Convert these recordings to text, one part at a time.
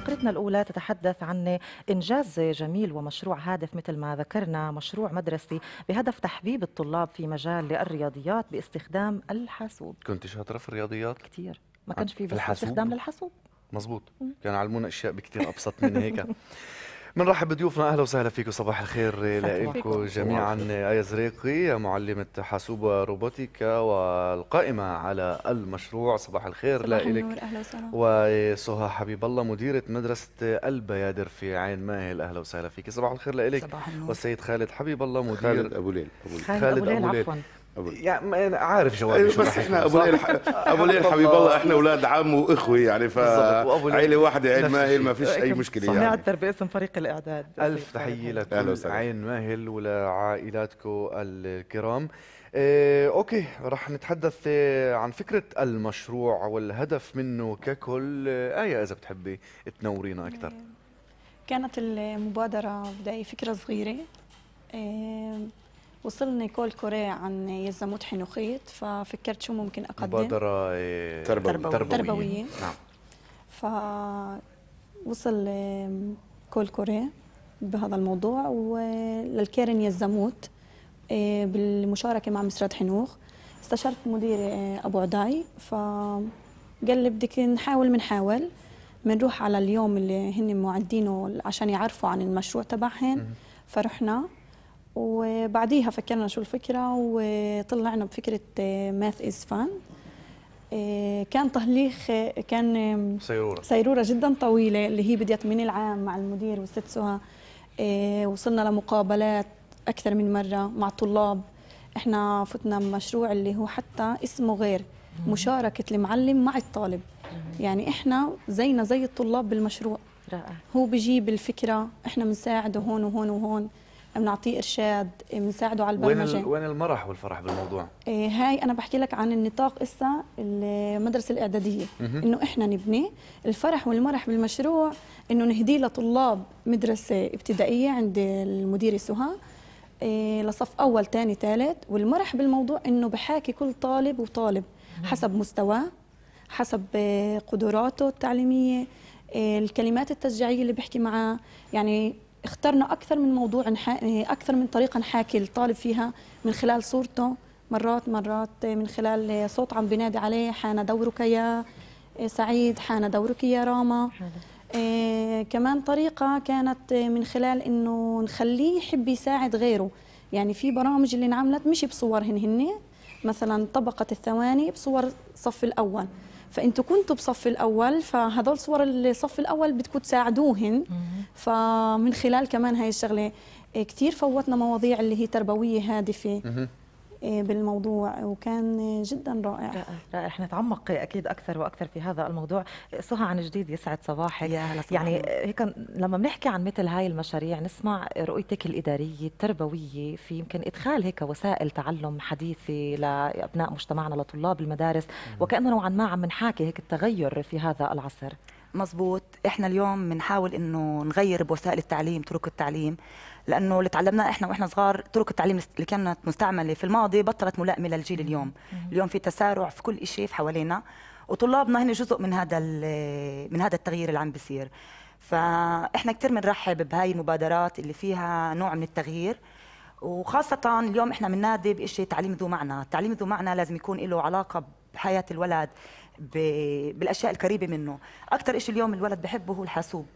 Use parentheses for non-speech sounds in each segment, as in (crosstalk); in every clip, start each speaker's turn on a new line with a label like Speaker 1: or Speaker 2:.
Speaker 1: فقرتنا الأولى تتحدث عن إنجاز جميل ومشروع هادف مثل ما ذكرنا مشروع مدرسي بهدف تحبيب الطلاب في مجال الرياضيات باستخدام الحاسوب
Speaker 2: كنت شاطرة في الرياضيات؟ كثير ما كانش في بس الحاسوب. استخدام للحاسوب مزبوط كانوا علمونا أشياء بكثير أبسط من هيك (laughs) بنرحب بضيوفنا اهلا وسهلا فيكم صباح الخير لكم جميعا ايا زريقي معلمه حاسوب روبوتيكا والقائمه على المشروع صباح الخير لك وسهى حبيب الله مديره مدرسه البيادر في عين ماهل اهلا وسهلا فيك صباح الخير لك والسيد خالد حبيب الله مدير خالد ابو ليل خالد ابو ليل, عفوا أبو ليل. يعني
Speaker 3: عارف جوابي أيوة، بس شو احنا ابو ليل ابو ليل حبيب الله احنا اولاد عم واخوه يعني ف عيله واحده عين ماهل ما فيش اي مشكله يعني صناعه
Speaker 1: التربيه اسم فريق الاعداد
Speaker 2: الف تحيه لكل عين ماهل ولعائلاتكم الكرام إيه اوكي رح نتحدث إيه، عن فكره المشروع والهدف منه ككل ايه, آية اذا بتحبي تنورينا اكثر إيه،
Speaker 4: كانت المبادره بدايه فكره صغيره إيه وصلني كول كوري عن يزموت حنوخيت ففكرت شو ممكن اقدم مبادره تربويه, تربوية. تربوية. نعم فوصل كول كوري بهذا الموضوع وللكيرن يزموت آه، بالمشاركه مع مسرات حنوخ استشرت مدير آه، ابو عداي فقال لي بدك نحاول بنحاول بنروح على اليوم اللي هن معدينه عشان يعرفوا عن المشروع تبعهن فرحنا وبعديها فكرنا شو الفكرة وطلعنا بفكرة ماث إز فان كان تهليخ آه، كان سيرورة سيرورة جدا طويلة اللي هي بديت من العام مع المدير والست سهى آه، وصلنا لمقابلات أكثر من مرة مع طلاب احنا فتنا بمشروع اللي هو حتى اسمه غير مشاركة المعلم مع الطالب يعني احنا زينا زي الطلاب بالمشروع رائع هو بجيب الفكرة احنا بنساعده هون وهون وهون بنعطيه ارشاد بنساعده على البرمجه وين
Speaker 2: وين المرح والفرح بالموضوع
Speaker 4: إيه، هاي انا بحكي لك عن النطاق اسا المدرسه الاعداديه انه احنا نبني الفرح والمرح بالمشروع انه نهديه لطلاب مدرسه ابتدائيه عند المديره إيه، سهى لصف اول ثاني ثالث والمرح بالموضوع انه بحاكي كل طالب وطالب حسب مستواه حسب إيه، قدراته التعليميه الكلمات التشجيعيه اللي بحكي معاه يعني اخترنا اكثر من موضوع اكثر من طريقه نحاكي الطالب فيها من خلال صورته مرات مرات من خلال صوت عم بينادي عليه حان دورك يا سعيد حان دورك يا راما إيه كمان طريقه كانت من خلال انه نخليه يحب يساعد غيره يعني في برامج اللي انعملت مش بصورهن هن مثلا طبقه الثواني بصور الصف الاول فانتوا كنتوا بصف الاول فهذول صور الصف الاول بدكم تساعدوهن فمن خلال كمان هاي الشغله إيه، كثير فوتنا مواضيع اللي هي تربويه هادفه إيه بالموضوع
Speaker 1: وكان جدا رائع رائع, رائع. رح نتعمق اكيد اكثر واكثر في هذا الموضوع سهى عن جديد يسعد صباحك يا يعني هيك لما بنحكي عن مثل هاي المشاريع نسمع رؤيتك الاداريه التربويه في يمكن ادخال هيك وسائل تعلم حديثه لابناء مجتمعنا لطلاب المدارس وكانه نوعا ما عم نحاكي هيك التغير في هذا العصر
Speaker 5: مزبوط احنا اليوم بنحاول انه نغير بوسائل التعليم طرق التعليم لانه اللي تعلمناه احنا واحنا صغار طرق التعليم اللي كانت مستعمله في الماضي بطلت ملائمه للجيل اليوم اليوم في تسارع في كل شيء في حوالينا وطلابنا هن جزء من هذا من هذا التغيير اللي عم بيصير فاحنا كثير بنرحب بهاي المبادرات اللي فيها نوع من التغيير وخاصة اليوم احنا بننادي بشيء تعليم ذو معنى، التعليم ذو معنى لازم يكون له علاقة بحياة الولد بالاشياء القريبة منه، أكثر شيء اليوم الولد بحبه هو الحاسوب،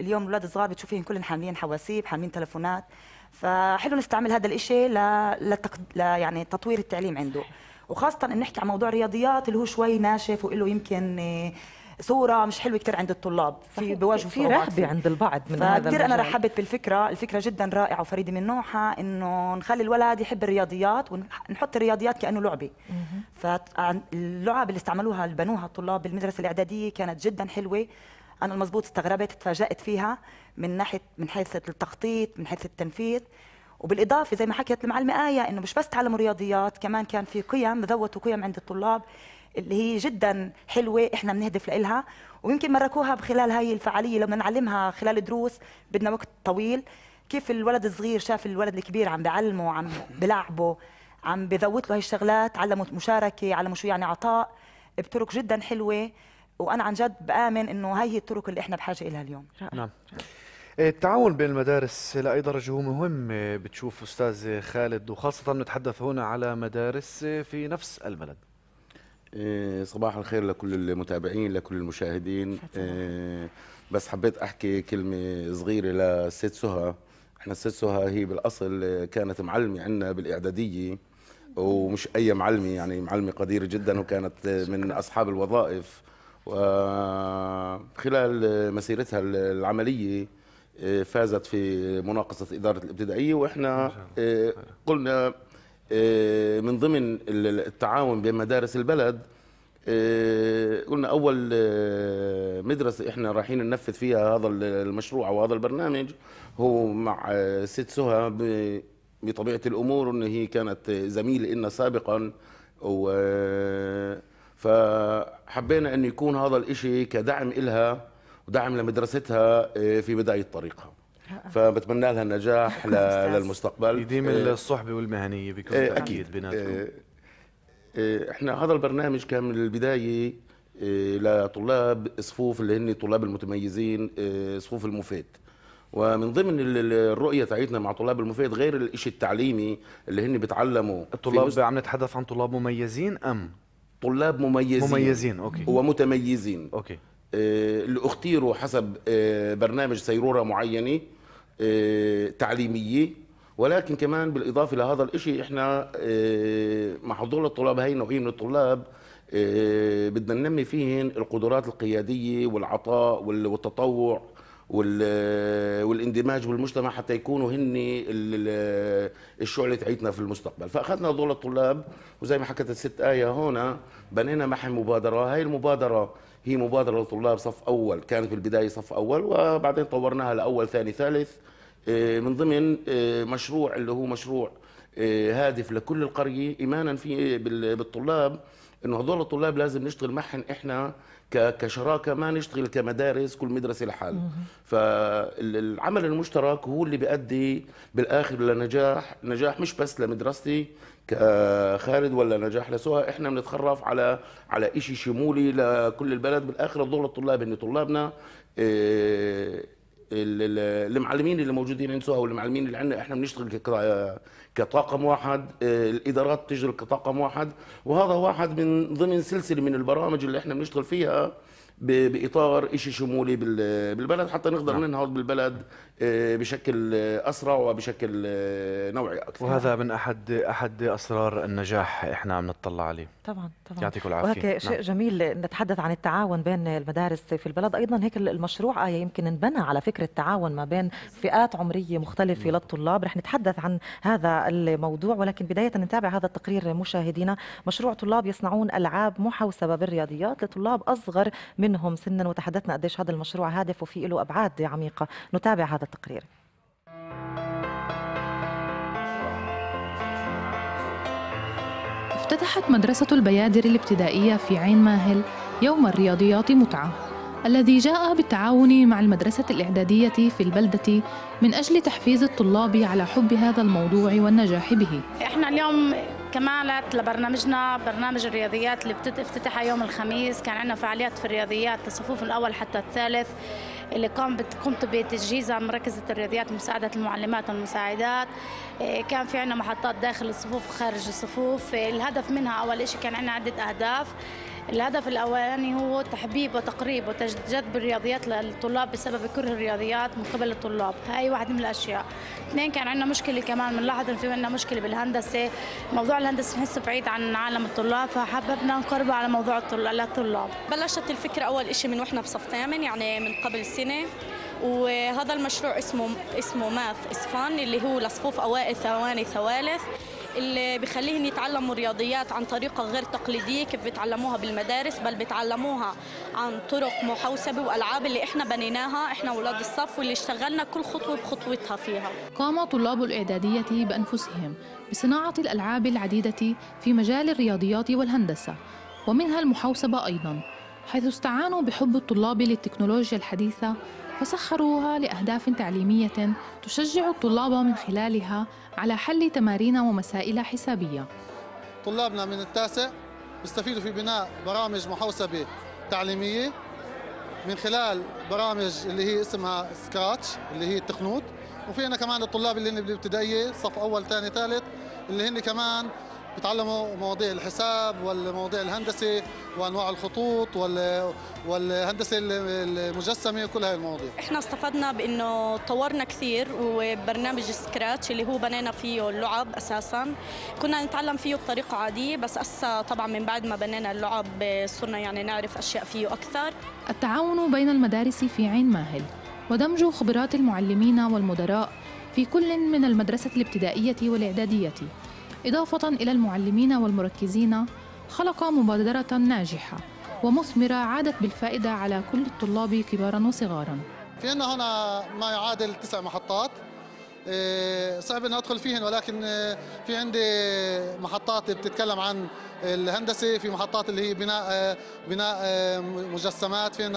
Speaker 5: اليوم الاولاد الصغار بتشوفيهم كلهم حاملين حواسيب حاملين تلفونات فحلو نستعمل هذا الشيء ل... لتق... ل... يعني تطوير التعليم عنده وخاصه ان نحكي عن موضوع الرياضيات اللي هو شوي ناشف وله يمكن آه، صوره مش حلوه كثير عند الطلاب
Speaker 1: في بواجهوا في رهبه عند البعض من هذا كثير انا رحبت
Speaker 5: بالفكره الفكره جدا رائعه وفريده من نوعها انه نخلي الولد يحب الرياضيات ونحط الرياضيات كانه لعبه فاللعب اللي استعملوها اللي بنوها الطلاب بالمدرسه الاعداديه كانت جدا حلوه انا المزبوط استغربت تفاجات فيها من ناحيه من حيث التخطيط من حيث التنفيذ وبالاضافه زي ما حكيت المعلمه ايه انه مش بس تعلموا رياضيات كمان كان في قيم ذوتوا قيم عند الطلاب اللي هي جدا حلوه احنا بنهدف لها ويمكن مركوها بخلال هاي الفعاليه لو بدنا نعلمها خلال دروس بدنا وقت طويل كيف الولد الصغير شاف الولد الكبير عم بعلمه عم بلعبه عم بذوت له هاي الشغلات علمه مشاركه علمه شو يعني عطاء بطرق جدا حلوه وانا عن جد بامن انه هي هي الطرق اللي احنا بحاجه لها اليوم
Speaker 2: نعم إيه، التعاون بين المدارس لأي درجة هو مهم إيه، بتشوف أستاذ خالد وخاصة نتحدث هنا على مدارس إيه، في نفس البلد
Speaker 3: صباح الخير لكل المتابعين لكل المشاهدين بس حبيت أحكي كلمة صغيرة للست سهى احنا الست سهى هي بالأصل كانت معلمة عندنا بالإعدادية ومش أي معلمة يعني معلمة قديرة جدا وكانت من أصحاب الوظائف وخلال آه، مسيرتها العملية آه، فازت في مناقصة إدارة الابتدائية وإحنا آه، قلنا من ضمن التعاون بين مدارس البلد قلنا أول مدرسة إحنا رايحين ننفذ فيها هذا المشروع أو هذا البرنامج هو مع ست سهى بطبيعة الأمور إن هي كانت زميلة لنا سابقا و فحبينا أن يكون هذا الإشي كدعم إلها ودعم لمدرستها آه، في بداية طريقها فبتمنى لها النجاح للمستقبل يديم آه، الصحبه
Speaker 2: والمهنيه بكل آه، اكيد بيناتكم
Speaker 3: احنا هذا البرنامج كان من البدايه لطلاب صفوف اللي هن طلاب المتميزين صفوف المفيد ومن ضمن الرؤيه تاعتنا مع طلاب المفيد غير الشيء التعليمي اللي هن بيتعلموا الطلاب عم نتحدث عن طلاب مميزين ام طلاب مميزين مميزين أوكي. ومتميزين أوكي. آه، اللي اختيروا حسب آه، برنامج سيروره معينه آه، تعليميه ولكن كمان بالاضافه لهذا الشيء احنا مع حضور الطلاب هي نوعيه من الطلاب بدنا ننمي فيهن القدرات القياديه والعطاء والتطوع والاندماج بالمجتمع حتى يكونوا هن الشعله تاعتنا في المستقبل فاخذنا دور الطلاب وزي ما حكت الست ايه هون بنينا معهم مبادره هاي المبادره هي مبادره لطلاب صف اول كانت بالبدايه صف اول وبعدين طورناها لاول ثاني ثالث آه، من ضمن آه، مشروع اللي هو مشروع آه، هادف لكل القريه ايمانا في بالطلاب انه هذول الطلاب لازم نشتغل معهم احنا كشراكه ما نشتغل كمدارس كل مدرسه لحالها فالعمل المشترك هو اللي بيؤدي بالاخر لنجاح نجاح مش بس لمدرستي كخالد ولا نجاح لسوها احنا بنتخرف على على شيء شمولي لكل البلد بالاخر الظهر الطلاب ان طلابنا إيه المعلمين اللي موجودين عندنا او المعلمين اللي عندنا احنا بنشتغل آه، كطاقم واحد آه، الادارات بتشتغل كطاقم واحد وهذا واحد من ضمن سلسله من البرامج اللي احنا بنشتغل فيها باطار شيء شمولي بالبلد حتى نقدر نعم. ننهض بالبلد آه، بشكل اسرع وبشكل آه، نوعي اكثر وهذا
Speaker 2: من احد احد اسرار النجاح احنا عم نطلع عليه طبعا طبعا يعطيكم العافيه وهيك شيء نعم.
Speaker 1: جميل نتحدث عن التعاون بين المدارس في البلد ايضا هيك المشروع ايه يمكن انبنى على فكره التعاون ما بين فئات عمريه مختلفه نعم. للطلاب رح نتحدث عن هذا الموضوع ولكن بدايه نتابع هذا التقرير مشاهدينا مشروع طلاب يصنعون العاب محوسبه بالرياضيات لطلاب اصغر منهم سنا وتحدثنا قديش هذا المشروع هادف وفي له ابعاد عميقه نتابع هذا التقرير
Speaker 6: افتتحت مدرسة البيادر الابتدائية في عين ماهل يوم الرياضيات متعة الذي جاء بالتعاون مع المدرسة الإعدادية في البلدة من أجل تحفيز الطلاب على حب هذا الموضوع والنجاح به
Speaker 4: إحنا اليوم كمالت لبرنامجنا برنامج الرياضيات اللي افتتح يوم الخميس كان عندنا فعاليات في الرياضيات الصفوف الأول حتى الثالث اللي قمت قمت بتجهيزها من مركزة الرياضيات مساعدة المعلمات والمساعدات إيه، كان في عنا محطات داخل الصفوف وخارج الصفوف إيه، الهدف منها أول شيء كان عنا عدة أهداف الهدف الأولاني هو تحبيب وتقريب وجذب الرياضيات للطلاب بسبب كره الرياضيات من قبل الطلاب هاي واحده من الأشياء اثنين كان عندنا مشكلة كمان بنلاحظ في عندنا مشكلة بالهندسة موضوع الهندسة نحسه بعيد عن عالم الطلاب فحببنا نقربه على موضوع الطلاب بلشت الفكرة أول شيء من وإحنا بصف ثامن يعني من قبل سنة وهذا المشروع اسمه اسمه ماث اسفان اللي هو لصفوف اوائل ثواني ثوالث اللي بخليهم يتعلموا الرياضيات عن طريقه غير تقليديه كيف بتعلموها بالمدارس بل بتعلموها عن طرق محوسبه والعاب اللي احنا بنيناها احنا اولاد الصف واللي اشتغلنا كل خطوه بخطوتها فيها.
Speaker 6: قام طلاب الاعداديه بانفسهم بصناعه الالعاب العديده في مجال الرياضيات والهندسه ومنها المحوسبه ايضا حيث استعانوا بحب الطلاب للتكنولوجيا الحديثه وسخروها لأهداف تعليمية تشجع الطلاب من خلالها على حل تمارين ومسائل حسابية
Speaker 7: طلابنا من التاسع بيستفيدوا في بناء برامج محوسبة تعليمية من خلال برامج اللي هي اسمها سكراتش اللي هي التخنوت وفينا كمان الطلاب اللي هن بالابتدائية صف أول ثاني ثالث اللي هن كمان بتعلموا مواضيع الحساب والمواضيع الهندسه وانواع الخطوط والهندسه المجسمه وكل هاي المواضيع
Speaker 4: احنا استفدنا بانه طورنا كثير وبرنامج سكراتش اللي هو بنينا فيه اللعب اساسا كنا نتعلم فيه بطريقه عاديه بس هسه طبعا من بعد ما بنينا اللعب صرنا يعني نعرف اشياء فيه اكثر
Speaker 6: التعاون بين المدارس في عين ماهل ودمج خبرات المعلمين والمدراء في كل من المدرسه الابتدائيه والاعداديه إضافة إلى المعلمين والمركزين خلق مبادرة ناجحة ومثمرة عادت بالفائدة على كل الطلاب كبارا وصغارا
Speaker 7: في عندنا هنا ما يعادل تسع محطات إيه، صعب أن أدخل فيهن ولكن إيه، في عندي محطات بتتكلم عن الهندسة في محطات اللي هي بناء إيه، بناء مجسمات في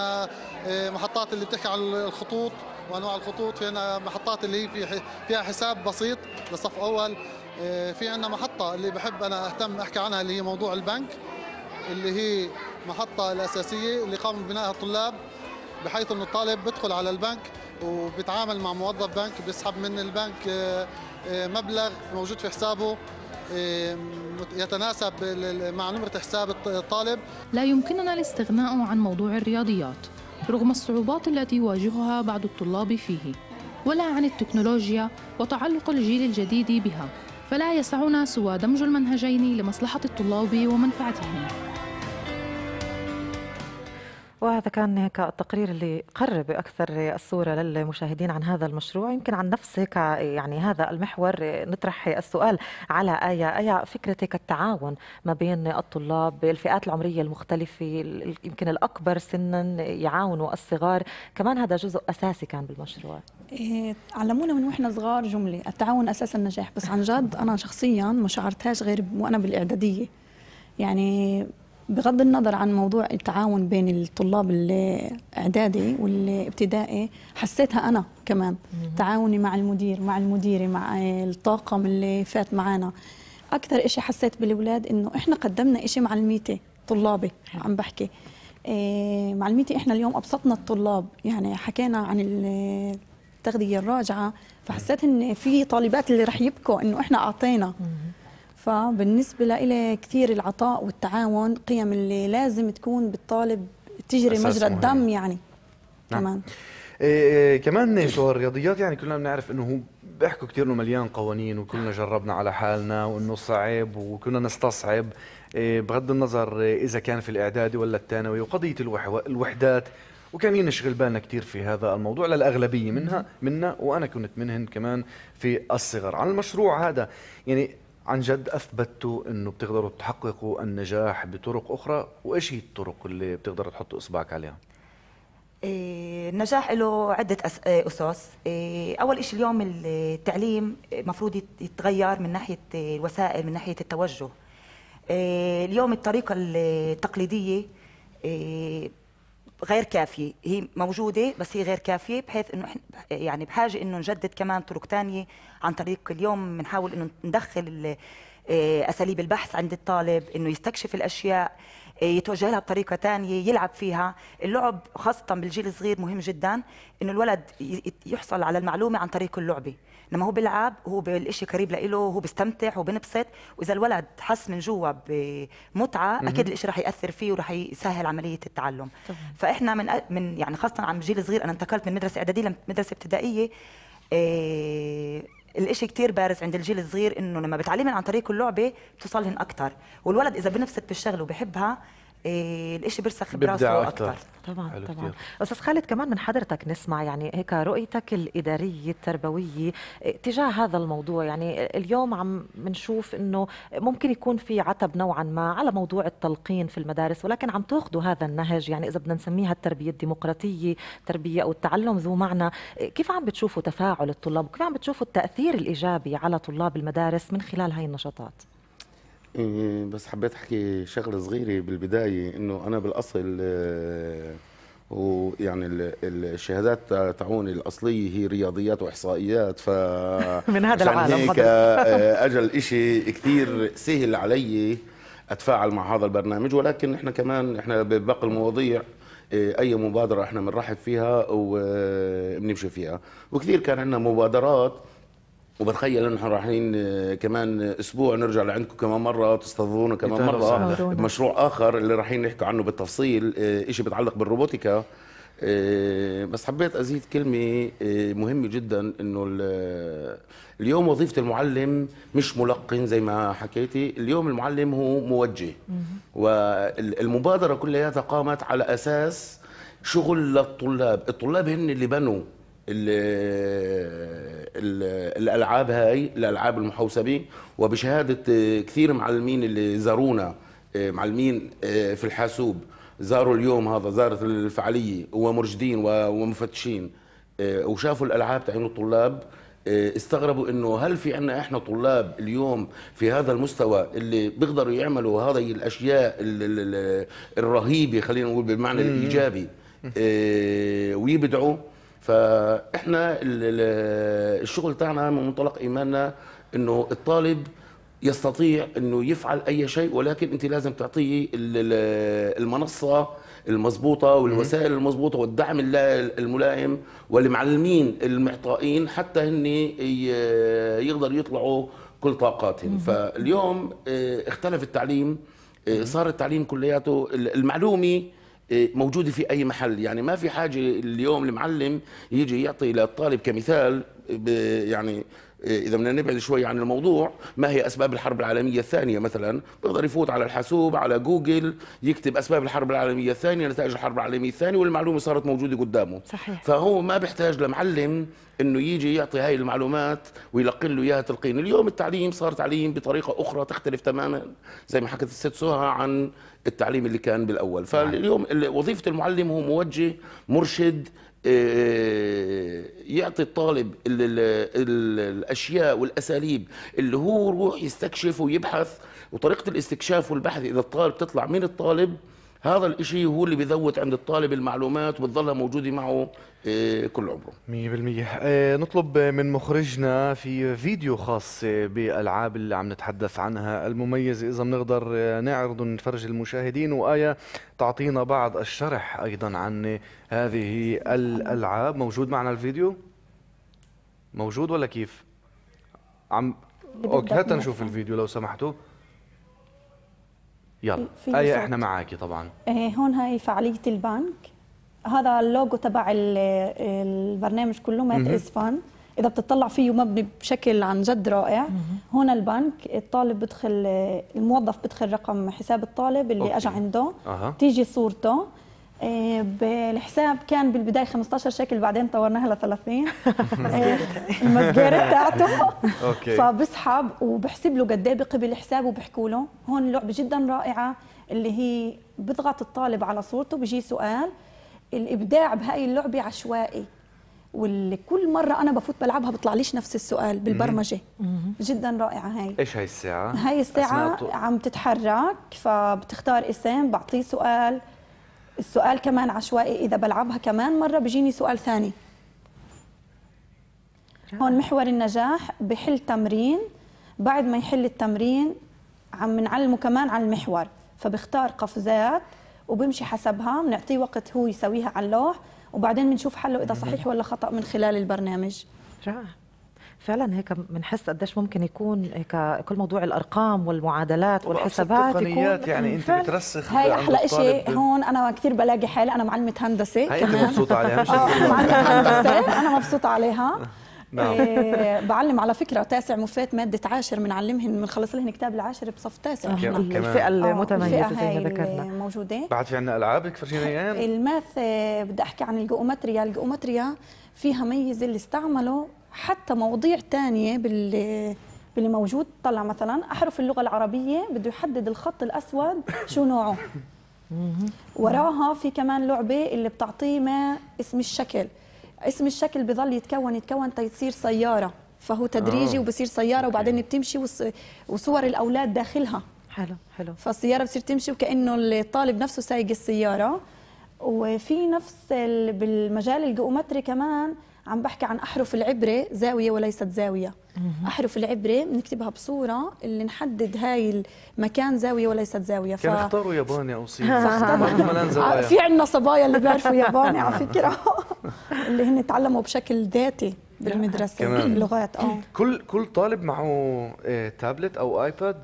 Speaker 7: محطات اللي بتحكي عن الخطوط وانواع الخطوط في محطات اللي هي فيها حساب بسيط لصف اول آه، في عندنا محطة اللي بحب أنا أهتم أحكي عنها اللي هي موضوع البنك اللي هي محطة الأساسية اللي قام ببنائها الطلاب بحيث أنه الطالب بدخل على البنك وبيتعامل مع موظف بنك بيسحب من البنك آه، آه، مبلغ موجود في حسابه يتناسب مع نمرة حساب الطالب
Speaker 6: لا يمكننا الاستغناء عن موضوع الرياضيات رغم الصعوبات التي يواجهها بعض الطلاب فيه ولا عن التكنولوجيا وتعلق الجيل الجديد بها فلا يسعنا سوى دمج المنهجين لمصلحة الطلاب ومنفعتهم
Speaker 1: وهذا كان هيك التقرير اللي قرب اكثر الصوره للمشاهدين عن هذا المشروع يمكن عن نفسك يعني هذا المحور نطرح السؤال على ايا ايا فكره هيك التعاون ما بين الطلاب الفئات العمريه المختلفه يمكن الاكبر سنا يعاونوا الصغار كمان هذا جزء اساسي كان بالمشروع
Speaker 4: إيه علمونا من واحنا صغار جمله التعاون اساس النجاح بس عن جد انا شخصيا ما شعرتهاش غير وانا بالاعداديه يعني بغض النظر عن موضوع التعاون بين الطلاب الاعدادي والابتدائي حسيتها انا كمان تعاوني مع المدير مع المديره مع الطاقم اللي فات معنا اكثر شيء حسيت بالاولاد انه احنا قدمنا شيء مع الميتي طلابي عم بحكي إيه، مع الميتي احنا اليوم ابسطنا الطلاب يعني حكينا عن التغذيه الراجعه فحسيت ان في طالبات اللي رح يبكوا انه احنا اعطينا فبالنسبة لإلي كثير العطاء والتعاون قيم اللي لازم تكون بالطالب تجري مجرى الدم يعني
Speaker 2: نعم. كمان إيه, إيه، كمان شو الرياضيات يعني كلنا بنعرف انه هو بيحكوا كثير انه مليان قوانين وكلنا جربنا على حالنا وانه صعب وكنا نستصعب إيه بغض النظر اذا كان في الاعدادي ولا الثانوي وقضيه الوحدات وكان ينشغل بالنا كثير في هذا الموضوع للاغلبيه منها منا وانا كنت منهن كمان في الصغر على المشروع هذا يعني عن جد اثبتوا انه بتقدروا تحققوا النجاح بطرق اخرى وايش هي الطرق اللي بتقدروا تحطوا اصبعك عليها
Speaker 5: إيه، النجاح له عدة إيه، أسس إيه، أول شيء اليوم التعليم مفروض يتغير من ناحية الوسائل من ناحية التوجه اليوم الطريقة التقليدية غير كافيه هي موجوده بس هي غير كافيه بحيث انه احنا يعني بحاجه انه نجدد كمان طرق ثانيه عن طريق اليوم بنحاول انه ندخل آه، اساليب البحث عند الطالب انه يستكشف الاشياء آه، يتوجه لها بطريقه ثانيه يلعب فيها اللعب خاصه بالجيل الصغير مهم جدا انه الولد يحصل على المعلومه عن طريق اللعبه لما هو بيلعب هو بالشيء قريب له هو بيستمتع وبنبسط واذا الولد حس من جوا بمتعه اكيد الشيء رح ياثر فيه ورح يسهل عمليه التعلم طبعا. فاحنا من من يعني خاصه عن جيل صغير انا انتقلت من مدرسه اعداديه لمدرسه ابتدائيه إيه الاشي كتير بارز عند الجيل الصغير انه لما بتعلمهم عن طريق اللعبه بتوصلهم اكثر والولد اذا
Speaker 1: بنفسد بالشغله وبحبها إيه، الإشي بيرسخ براسه أكثر طبعا طبعا كتير. استاذ خالد كمان من حضرتك نسمع يعني هيك رؤيتك الاداريه التربويه تجاه هذا الموضوع يعني اليوم عم بنشوف انه ممكن يكون في عتب نوعا ما على موضوع التلقين في المدارس ولكن عم تاخذوا هذا النهج يعني اذا بدنا نسميها التربيه الديمقراطيه تربيه او التعلم ذو معنى كيف عم بتشوفوا تفاعل الطلاب وكيف عم بتشوفوا التاثير الايجابي على طلاب المدارس من خلال هاي النشاطات
Speaker 3: إيه، بس حبيت احكي شغله صغيره بالبدايه انه انا بالاصل آه، ويعني الشهادات تاعوني الاصليه هي رياضيات واحصائيات ف (laughs) من هذا العالم هيك آه، اجى الشيء كثير سهل علي اتفاعل مع هذا البرنامج ولكن احنا كمان احنا بباقي المواضيع آه، اي مبادره احنا بنرحب فيها وبنمشي فيها وكثير كان عندنا مبادرات وبتخيل انه رايحين آه، كمان اسبوع نرجع لعندكم كمان مره تستضيفونا كمان مره بمشروع اخر اللي رايحين نحكي عنه بالتفصيل آه، شيء بيتعلق بالروبوتيكا آه، بس حبيت ازيد كلمه مهمه جدا انه اليوم وظيفه المعلم مش ملقن زي ما حكيتي اليوم المعلم هو موجه والمبادره كلياتها قامت على اساس شغل للطلاب الطلاب هن اللي بنوا الالعاب هاي الالعاب المحوسبه وبشهاده كثير معلمين اللي زارونا معلمين آه، في الحاسوب زاروا اليوم هذا زارت الفعاليه ومرشدين ومفتشين آه، وشافوا الالعاب تعين الطلاب آه، استغربوا انه هل في عنا احنا طلاب اليوم في هذا المستوى اللي بيقدروا يعملوا هذه الاشياء الرهيبه خلينا نقول بالمعنى الايجابي ويبدعوا فاحنا الشغل بتاعنا من منطلق ايماننا انه الطالب يستطيع انه يفعل اي شيء ولكن انت لازم تعطيه المنصه المضبوطه والوسائل المضبوطه والدعم الملائم والمعلمين المعطائين حتى هن يقدروا يطلعوا كل طاقاتهم فاليوم آه، اختلف التعليم آه، صار التعليم كلياته المعلومي إيه، موجوده في اي محل يعني ما في حاجه اليوم المعلم يجي يعطي للطالب كمثال يعني إيه، اذا بدنا نبعد شوي عن الموضوع ما هي اسباب الحرب العالميه الثانيه مثلا بيقدر يفوت على الحاسوب على جوجل يكتب اسباب الحرب العالميه الثانيه نتائج الحرب العالميه الثانيه والمعلومه صارت موجوده قدامه صحيح. فهو ما بيحتاج لمعلم انه يجي يعطي هاي المعلومات ويلقن له اياها تلقين اليوم التعليم صار تعليم بطريقه اخرى تختلف تماما زي ما حكت الست سهى عن التعليم اللي كان بالاول نعم. فاليوم وظيفه المعلم هو موجه مرشد آه، يعطي الطالب الـ الـ الـ الاشياء والاساليب اللي هو يروح يستكشف ويبحث وطريقه الاستكشاف والبحث اذا الطالب تطلع من الطالب هذا الإشي هو اللي بذوت عند الطالب المعلومات وبتظلها موجودة معه إيه، كل عمره
Speaker 2: 100% إيه، نطلب من مخرجنا في فيديو خاص إيه، بالألعاب اللي عم نتحدث عنها المميز إذا بنقدر نعرض ونفرج المشاهدين وآية تعطينا بعض الشرح أيضا عن هذه الألعاب موجود معنا الفيديو؟ موجود ولا كيف؟ عم اوكي هات نشوف الفيديو لو سمحتوا يلا اي احنا معك طبعا
Speaker 4: إيه، هون هاي فعالية البنك هذا اللوجو تبع البرنامج كله مات از فان اذا بتطلع فيه مبني بشكل عن جد رائع هون البنك الطالب بدخل الموظف بدخل رقم حساب الطالب اللي اجى عنده أه. تيجي صورته إيه، بالحساب كان بالبدايه 15 شكل بعدين طورناها ل 30 (laughs)
Speaker 6: إيه، المسجره بتاعته
Speaker 5: (laughs) اوكي
Speaker 4: فبسحب وبحسب له قد ايه بقبل حسابه وبحكوا له هون لعبه جدا رائعه اللي هي بضغط الطالب على صورته بيجي سؤال الابداع بهاي اللعبه عشوائي واللي كل مره انا بفوت بلعبها بيطلع ليش نفس السؤال بالبرمجه جدا رائعه هاي
Speaker 2: ايش هاي الساعه هاي الساعه
Speaker 4: عم تتحرك فبتختار اسم بعطيه سؤال السؤال كمان عشوائي إذا بلعبها كمان مرة بجيني سؤال ثاني هون محور النجاح بحل تمرين بعد ما يحل التمرين عم نعلمه كمان على المحور فبختار قفزات وبمشي حسبها بنعطيه وقت هو يسويها على اللوح وبعدين بنشوف حله اذا صحيح ولا خطا من خلال البرنامج رائع
Speaker 1: فعلا هيك بنحس قديش ممكن يكون هيك كل موضوع الارقام والمعادلات والحسابات التقنيات
Speaker 4: يعني انت بترسخ هاي احلى شيء هون
Speaker 1: انا كثير بلاقي حالي انا معلمه هندسه
Speaker 4: هاي انت مبسوطه عليها مش آه، معلمه هندسه انا مبسوطه عليها
Speaker 1: نعم. إيه
Speaker 4: بعلم على فكره تاسع مفات ماده عاشر بنعلمهم بنخلص لهم كتاب العاشر بصف تاسع احنا
Speaker 2: الفئه
Speaker 1: المتميزه
Speaker 4: آه، زي ما ذكرنا موجوده
Speaker 2: بعد في عندنا العاب فرجينا اياها
Speaker 4: الماث آه، بدي احكي عن الجيومتريا الجيومتريا فيها ميزه اللي استعملوا حتى مواضيع ثانيه باللي باللي موجود طلع مثلا احرف اللغه العربيه بده يحدد الخط الاسود شو نوعه وراها في كمان لعبه اللي بتعطيه ما اسم الشكل اسم الشكل بضل يتكون يتكون تيصير سياره فهو تدريجي آه. وبصير سياره وبعدين بتمشي وصور الاولاد داخلها
Speaker 1: حلو حلو
Speaker 4: فالسياره بتصير تمشي وكانه الطالب نفسه سايق السياره وفي نفس بالمجال الجيومتري كمان عم بحكي عن احرف العبره زاويه وليست زاويه احرف العبره بنكتبها بصوره اللي نحدد هاي المكان زاويه وليست زاويه ف... كان اختاروا
Speaker 2: ياباني او صيني صح (laughs) آه، في
Speaker 4: عندنا صبايا اللي بيعرفوا ياباني على فكره (laughs) اللي هن تعلموا بشكل ذاتي بالمدرسه لغات اه
Speaker 2: كل كل طالب معه آه، تابلت او ايباد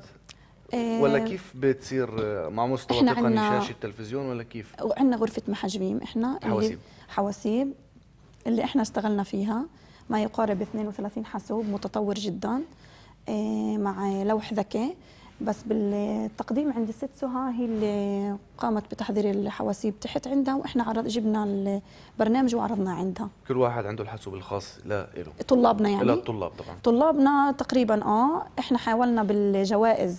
Speaker 4: آه، ولا كيف
Speaker 2: بتصير مع مستوى تقني شاشه التلفزيون ولا كيف؟
Speaker 4: وعندنا غرفه محجبين احنا حواسيب حواسيب اللي احنا اشتغلنا فيها ما يقارب 32 حاسوب متطور جدا آه، مع لوح ذكي بس بالتقديم عند الست سهى هي اللي قامت بتحضير الحواسيب تحت عندها واحنا عرض جبنا البرنامج وعرضناه عندها
Speaker 2: كل واحد عنده الحاسوب الخاص لا له طلابنا يعني لا الطلاب طبعا
Speaker 4: طلابنا تقريبا اه احنا حاولنا بالجوائز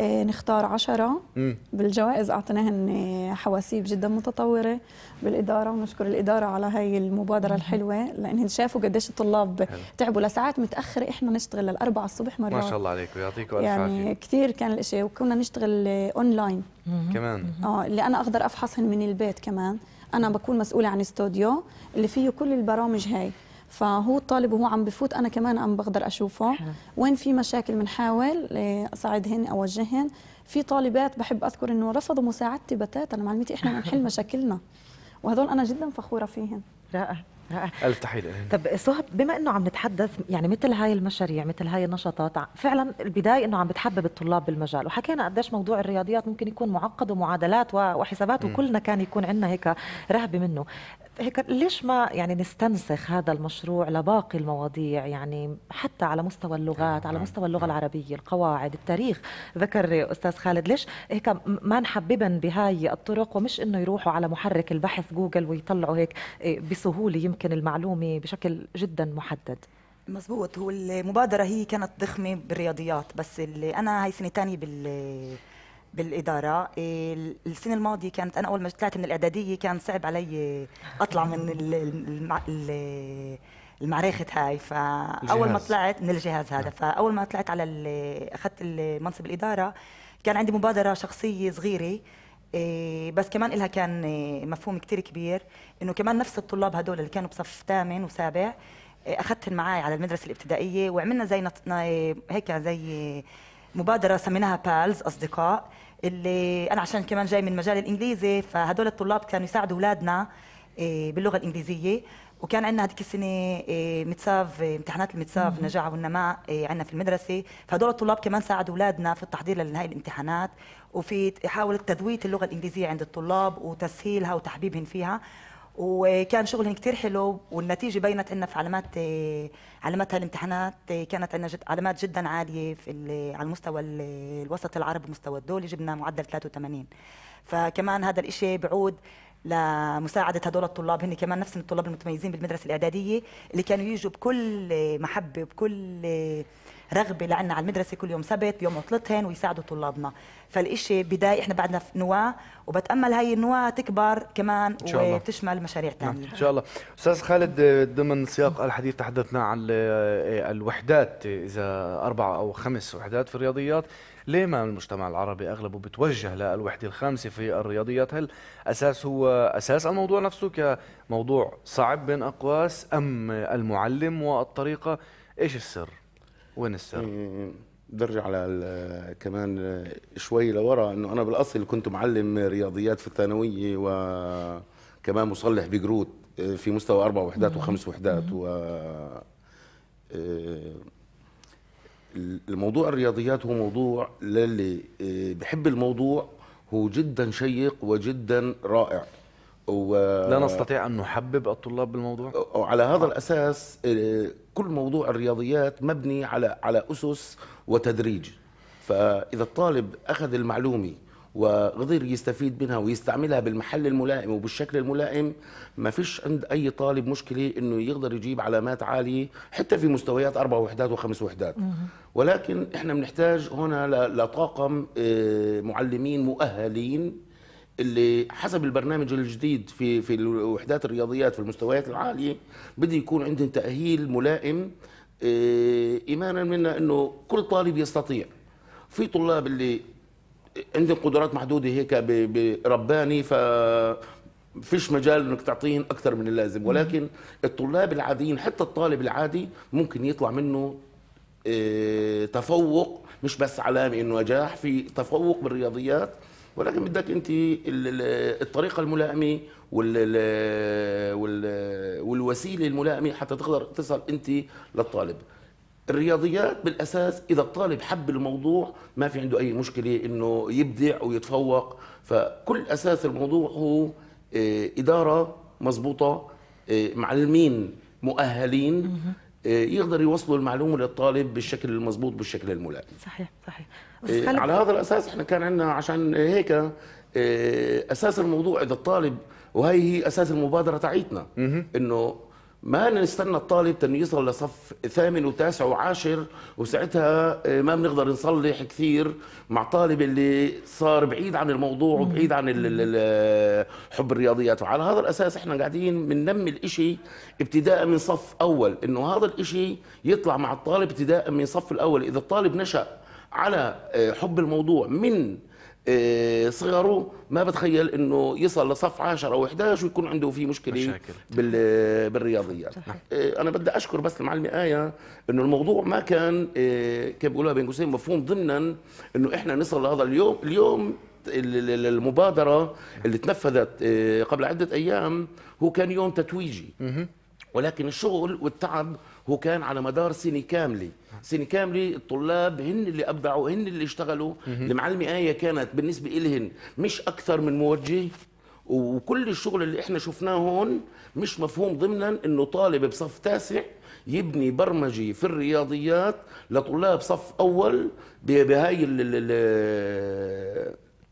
Speaker 4: آه، نختار عشرة مم. بالجوائز أعطيناهن آه، حواسيب جدا متطورة بالإدارة ونشكر الإدارة على هاي المبادرة مم. الحلوة لأنهم شافوا قديش الطلاب حلو. تعبوا لساعات متأخرة إحنا نشتغل للأربعة الصبح مرات ما شاء
Speaker 2: الله عليك يعطيكم ألف يعني عافية.
Speaker 4: كثير كان الإشي وكنا نشتغل أونلاين آه، كمان آه اللي أنا أقدر أفحصهن من البيت كمان أنا بكون مسؤولة عن استوديو اللي فيه كل البرامج هاي فهو الطالب وهو عم بفوت انا كمان عم بقدر اشوفه وين في مشاكل بنحاول آه، اساعدهن اوجهن في طالبات بحب اذكر انه رفضوا مساعدتي بتاتا انا معلمتي احنا (laughs) بنحل مشاكلنا وهذول انا جدا فخوره فيهن
Speaker 1: رائع رائع الف تحيه طب صهب بما انه عم نتحدث يعني مثل هاي المشاريع مثل هاي النشاطات فعلا البدايه انه عم بتحبب الطلاب بالمجال وحكينا قديش موضوع الرياضيات ممكن يكون معقد ومعادلات وحسابات وكلنا كان يكون عندنا هيك رهبه منه هيك ليش ما يعني نستنسخ هذا المشروع لباقي المواضيع يعني حتى على مستوى اللغات على نعم، مستوى اللغه نعم. العربيه القواعد التاريخ ذكر استاذ خالد ليش هيك ما نحببن بهاي الطرق ومش انه يروحوا على محرك البحث جوجل ويطلعوا هيك إيه، بسهوله يمكن المعلومه بشكل جدا محدد
Speaker 5: مزبوط هو المبادرة هي كانت ضخمة بالرياضيات بس اللي أنا هاي سنة ثانيه بال بالاداره إيه، السنه الماضيه كانت انا اول ما طلعت من الاعداديه كان صعب علي اطلع من المعرخه هاي فاول ما طلعت من الجهاز هذا نعم. فاول ما طلعت على اخذت منصب الاداره كان عندي مبادره شخصيه صغيره إيه، بس كمان لها كان إيه، مفهوم كتير كبير إنه كمان نفس الطلاب هدول اللي كانوا بصف ثامن وسابع أخذتهم معي على المدرسة الابتدائية وعملنا زي نط... هيك زي مبادرة سميناها بالز أصدقاء اللي انا عشان كمان جاي من مجال الانجليزي فهدول الطلاب كانوا يساعدوا اولادنا آه، باللغه الانجليزيه وكان عندنا هذيك السنه آه، متساف آه، امتحانات المتساف النجاعه والنماء عندنا في المدرسه فهدول الطلاب كمان ساعدوا اولادنا في التحضير لهي الامتحانات وفي حاولت تذويه اللغه الانجليزيه عند الطلاب وتسهيلها وتحبيبهم فيها وكان شغلهم كثير حلو والنتيجه بينت عندنا في علامات آه، علامات هالامتحانات آه، كانت عندنا جد علامات جدا عاليه في على المستوى الوسط العربي مستوى الدولي جبنا معدل 83 فكمان هذا الشيء بعود لمساعدة هدول الطلاب هن كمان نفس الطلاب المتميزين بالمدرسة الإعدادية اللي كانوا يجوا بكل محبة وبكل رغبه لعنا على المدرسه كل يوم سبت بيوم عطلتهن ويساعدوا طلابنا فالإشي بداية احنا بعدنا في نواه وبتامل هاي النواه تكبر كمان إن شاء الله. مشاريع نعم، تانية
Speaker 2: ان شاء الله استاذ خالد ضمن سياق الحديث تحدثنا عن الوحدات اذا اربع او خمس وحدات في الرياضيات ليه ما المجتمع العربي اغلبه بتوجه للوحده الخامسه في الرياضيات هل اساس هو اساس الموضوع نفسه كموضوع صعب بين اقواس ام المعلم والطريقه ايش السر
Speaker 3: وين السر؟ برجع على كمان آه، شوي لورا انه انا بالاصل كنت معلم رياضيات في الثانويه وكمان مصلح بجروت آه، في مستوى اربع وحدات وخمس وحدات و آه، الموضوع الرياضيات هو موضوع للي بحب الموضوع هو جدا شيق وجدا رائع و... لا نستطيع أن نحبب الطلاب بالموضوع وعلى هذا الأساس آه، كل موضوع الرياضيات مبني على على أسس وتدريج فإذا الطالب أخذ المعلومة وقدر يستفيد منها ويستعملها بالمحل الملائم وبالشكل الملائم ما فيش عند اي طالب مشكله انه يقدر يجيب علامات عاليه حتى في مستويات اربع وحدات وخمس وحدات ولكن احنا بنحتاج هنا لطاقم آه، معلمين مؤهلين اللي حسب البرنامج الجديد في في الوحدات الرياضيات في المستويات العاليه بده يكون عندهم تاهيل ملائم آه، ايمانا منا انه كل طالب يستطيع في طلاب اللي عندهم قدرات محدوده هيك برباني ف فيش مجال انك تعطيهم اكثر من اللازم ولكن الطلاب العاديين حتى الطالب العادي ممكن يطلع منه آه، تفوق مش بس علامه انه نجاح في تفوق بالرياضيات ولكن بدك انت الطريقه الملائمه والوسيله الملائمه حتى تقدر تصل انت للطالب الرياضيات بالاساس اذا الطالب حب الموضوع ما في عنده اي مشكله انه يبدع ويتفوق فكل اساس الموضوع هو آه، اداره مضبوطه آه، معلمين مؤهلين آه، يقدر يوصلوا المعلومه للطالب بالشكل المضبوط بالشكل الملائم صحيح صحيح آه، على هذا الاساس احنا كان عندنا عشان هيك آه، اساس الموضوع اذا الطالب وهي هي اساس المبادره تاعتنا انه ما نستنى الطالب تنه يصل لصف ثامن وتاسع وعاشر وساعتها آه، ما بنقدر نصلح كثير مع طالب اللي صار بعيد عن الموضوع وبعيد عن حب الرياضيات وعلى هذا الاساس احنا قاعدين بننمي الإشي ابتداء من صف اول انه هذا الإشي يطلع مع الطالب ابتداء من صف الاول اذا الطالب نشأ على آه، حب الموضوع من إيه، صغره ما بتخيل انه يصل لصف 10 او 11 ويكون عنده في مشكله مشاكل. بالرياضيات إيه، انا بدي اشكر بس المعلمه ايه انه الموضوع ما كان إيه، كيف بيقولوها بين قوسين مفهوم ضمنا انه احنا نصل لهذا اليوم اليوم المبادره اللي تنفذت قبل عده ايام هو كان يوم تتويجي ولكن الشغل والتعب هو كان على مدار سنه كامله سنه كامله الطلاب هن اللي ابدعوا هن اللي اشتغلوا المعلمه ايه كانت بالنسبه إلهن مش اكثر من موجه وكل الشغل اللي احنا شفناه هون مش مفهوم ضمنا انه طالب بصف تاسع يبني برمجي في الرياضيات لطلاب صف اول بهاي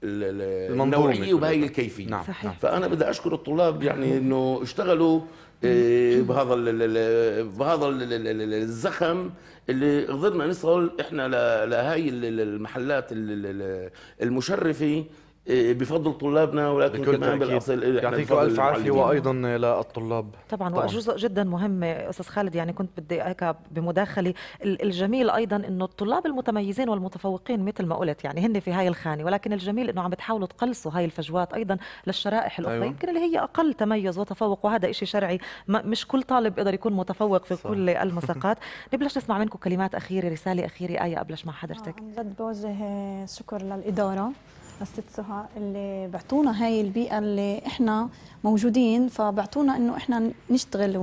Speaker 3: النوعيه وبهي الكيفيه نعم. صحيح. نعم. فانا بدي اشكر الطلاب يعني انه اشتغلوا إيه، إيه، بهذا بهذا الزخم اللي قدرنا نصل احنا لهي المحلات المشرفه إيه، بفضل طلابنا ولكن كمان بالاصل يعطيكم الف عافيه وايضا للطلاب
Speaker 1: طبعا وجزء جدا مهم استاذ خالد يعني كنت بدي هيك بمداخله الجميل ايضا انه الطلاب المتميزين والمتفوقين مثل ما قلت يعني هن في هاي الخانه ولكن الجميل انه عم بتحاولوا تقلصوا هاي الفجوات ايضا للشرائح الاخرى أيوة. يمكن اللي هي اقل تميز وتفوق وهذا شيء شرعي مش كل طالب بيقدر يكون متفوق في صح. كل (laughs) المساقات نبلش نسمع منكم كلمات اخيره رساله اخيره ايه ابلش مع حضرتك آه، عن
Speaker 4: جد بوجه آه، شكر للاداره الست سهى اللي بعطونا هاي البيئه اللي احنا موجودين فبعطونا انه احنا نشتغل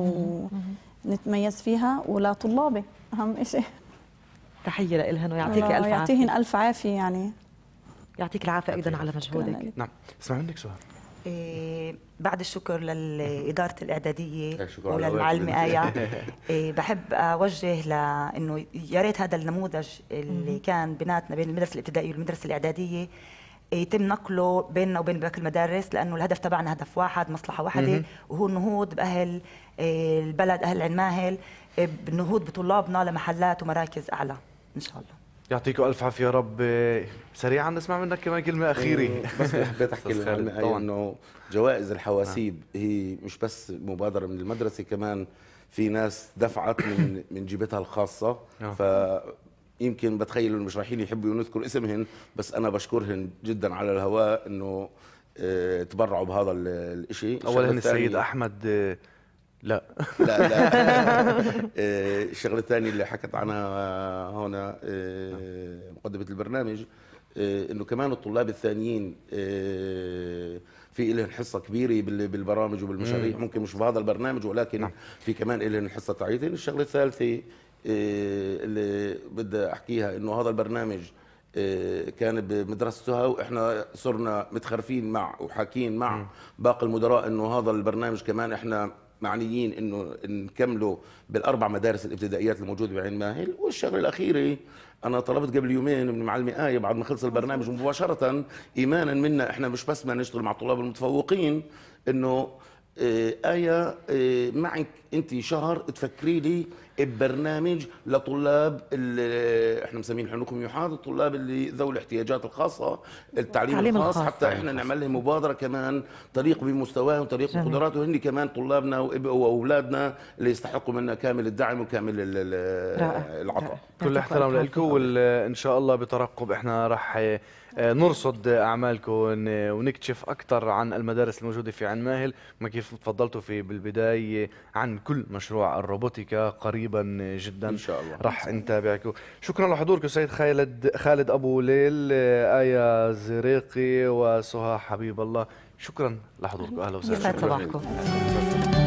Speaker 4: ونتميز فيها ولا طلابي اهم شيء
Speaker 1: تحيه لإلهن ويعطيك الف عافيه يعطيهن الف عافيه يعني يعطيك العافيه ايضا على
Speaker 2: مجهودك نعم اسمع منك سهى
Speaker 1: إيه بعد الشكر لإدارة الإعدادية
Speaker 5: إيه، وللمعلمة آية (laughs) إيه بحب أوجه لأنه يا ريت هذا النموذج اللي كان بيناتنا بين المدرسة الابتدائية والمدرسة الإعدادية يتم نقله بيننا وبين باقي المدارس لانه الهدف تبعنا هدف واحد مصلحه واحده وهو النهوض باهل آه، البلد اهل عين ماهل آه، بالنهوض بطلابنا لمحلات ومراكز اعلى
Speaker 2: ان شاء الله يعطيكم الف عافيه يا رب سريعا نسمع منك كمان كلمه اخيره إيه، بس (laughs) حبيت احكي للجميع إيه،
Speaker 3: انه جوائز الحواسيب آه. هي مش بس مبادره من المدرسه كمان في ناس دفعت من من جيبتها الخاصه ف يمكن بتخيل مش رايحين يحبوا نذكر اسمهن بس انا بشكرهن جدا على الهواء انه آه، تبرعوا بهذا الشيء اولا السيد احمد آه، لا لا لا (laughs) آه، الشغله الثانيه اللي حكت عنها هنا مقدمه البرنامج انه كمان الطلاب الثانيين في لهم حصه كبيره بالبرامج وبالمشاريع ممكن مش بهذا البرنامج ولكن نعم. في كمان لهم حصه تاعيتهم الشغله الثالثه إيه، اللي بدي احكيها انه هذا البرنامج إيه، كان بمدرستها واحنا صرنا متخرفين مع وحاكين مع باقي المدراء انه هذا البرنامج كمان احنا معنيين انه نكمله بالاربع مدارس الابتدائيات الموجوده بعين ماهل والشغله الاخيره انا طلبت قبل يومين من المعلمه آية بعد ما خلص البرنامج مباشره ايمانا منا احنا مش بس ما نشتغل مع الطلاب المتفوقين انه آه، آية آه، معك أنت شهر تفكري لي ببرنامج لطلاب اللي آه، احنا مسمين حنوكم يحاض الطلاب اللي ذوي الاحتياجات الخاصه التعليم, الخاص, الخاص حتى طيب. احنا نعمل لهم مبادره كمان طريق بمستواهم وطريق بقدراتهم هن كمان طلابنا واولادنا اللي يستحقوا منا كامل الدعم وكامل العطاء كل
Speaker 2: احترام لكم وان شاء الله بترقب احنا راح آه، نرصد اعمالكم ونكتشف اكثر عن المدارس الموجوده في عين ماهل ما كيف تفضلتوا في بالبدايه عن كل مشروع الروبوتيكا قريبا جدا ان شاء الله راح نتابعكم شكرا لحضوركم سيد خالد خالد ابو ليل آه، ايه زريقي وسهى حبيب الله شكرا لحضوركم اهلا وسهلا يسعد صباحكم